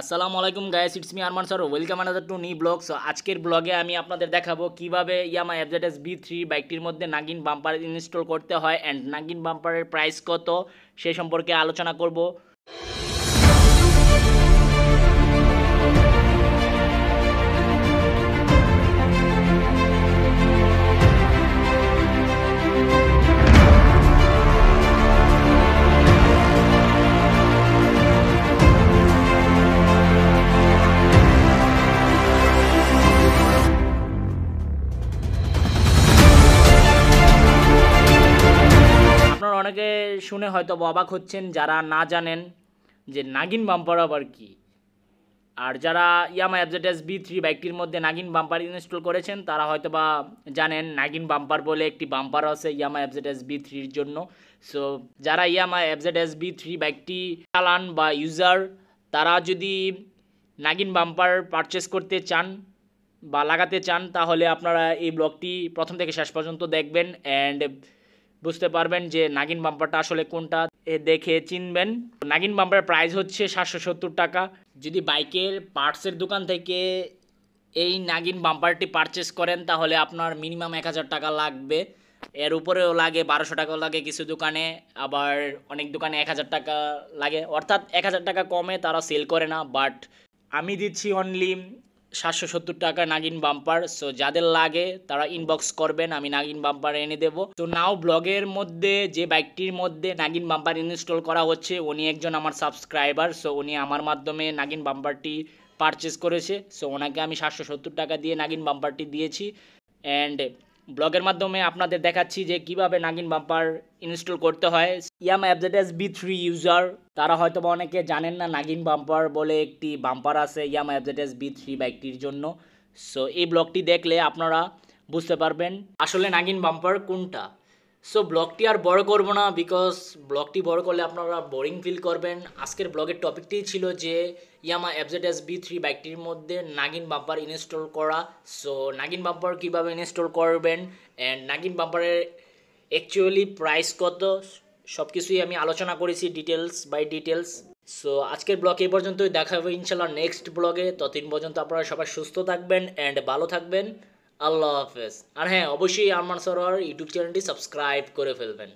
আসসালামু আলাইকুম guys it's me Arman sir welcome another to new vlog so আজকের ব্লগে আমি আপনাদের দেখাবো কিভাবে ইয়ামা এফজেডএস বি থ্রি বাইকটির মধ্যে নাগিন বাম্পার ইনস্টল করতে হয় অ্যান্ড নাগিন বাম্পারের প্রাইস কত সে সম্পর্কে আলোচনা করব অনেকে শুনে হয়তো অবাক হচ্ছেন যারা না জানেন যে নাগিন বাম্পার আবার কি আর যারা ইয়ামা অ্যাবজেটাস বি থ্রি বাইকটির মধ্যে নাগিন বাম্পার ইনস্টল করেছেন তারা হয়তো বা জানেন নাগিন বাম্পার বলে একটি বাম্পার আছে ইয়ামা অ্যাবজেটাস বি থ্রির জন্য সো যারা ইয়ামা অ্যাবজেটাস বি থ্রি বাইকটি চালান বা ইউজার তারা যদি নাগিন বাম্পার পারচেস করতে চান বা লাগাতে চান তাহলে আপনারা এই ব্লগটি প্রথম থেকে শেষ পর্যন্ত দেখবেন অ্যান্ড বুঝতে পারবেন যে নাগিন বাম্পারটা আসলে কোনটা দেখে চিনবেন নাগিন বাম্পারের প্রাইস হচ্ছে সাতশো সত্তর টাকা যদি বাইকের পার্টসের দোকান থেকে এই নাগিন বাম্পারটি পারচেস করেন তাহলে আপনার মিনিমাম এক হাজার টাকা লাগবে এর উপরেও লাগে বারোশো টাকাও লাগে কিছু দোকানে আবার অনেক দোকানে এক হাজার টাকা লাগে অর্থাৎ এক হাজার টাকা কমে তারা সেল করে না বাট আমি দিচ্ছি অনলি সাতশো সত্তর টাকা নাগিন বাম্পার সো যাদের লাগে তারা ইনবক্স করবেন আমি নাগিন বাম্পার এনে দেবো তো নাও ব্লগের মধ্যে যে বাইকটির মধ্যে নাগিন বাম্পার ইনস্টল করা হচ্ছে উনি একজন আমার সাবস্ক্রাইবার সো উনি আমার মাধ্যমে নাগিন বাম্পারটি পারচেস করেছে সো ওনাকে আমি সাতশো সত্তর টাকা দিয়ে নাগিন বাম্পারটি দিয়েছি অ্যান্ড ব্লগের মাধ্যমে আপনাদের দেখাচ্ছি যে কিভাবে নাগিন বাম্পার ইনস্টল করতে হয় Yamaha FZS V three user তারা হয়তো বা অনেকে জানেন না নাগিন বাম্পার বলে একটি বাম্পার আছে ইয়াম অ্যাপজেটাস বি থ্রি বাইকটির জন্য সো এই ব্লগটি দেখলে আপনারা বুঝতে পারবেন আসলে নাগিন বাম্পার কোনটা সো ব্লগটি আর বড় করব না বিকজ ব্লগটি বড় করলে আপনারা বোরিং ফিল করবেন আজকের ব্লগের টপিকটি ছিল যে Yamaha FZ S V three বাইকটির মধ্যে নাগিন বাম্পার ইনস্টল করা সো নাগিন বাম্পার কীভাবে ইনস্টল করবেন অ্যান্ড নাগিন বাম্পারের অ্যাকচুয়ালি প্রাইস কত সব কিছুই আমি আলোচনা করেছি ডিটেলস বাই ডিটেলস সো আজকের ব্লগ এই পর্যন্তই দেখা হবে ইনশাল্লাহ নেক্সট ব্লগে ততদিন পর্যন্ত আপনারা সবাই সুস্থ থাকবেন অ্যান্ড ভালো থাকবেন আল্লাহ হাফেজ আর হ্যাঁ অবশ্যই আরমান সরোয়ার ইউটিউব চ্যানেলটি সাবস্ক্রাইব করে ফেলবেন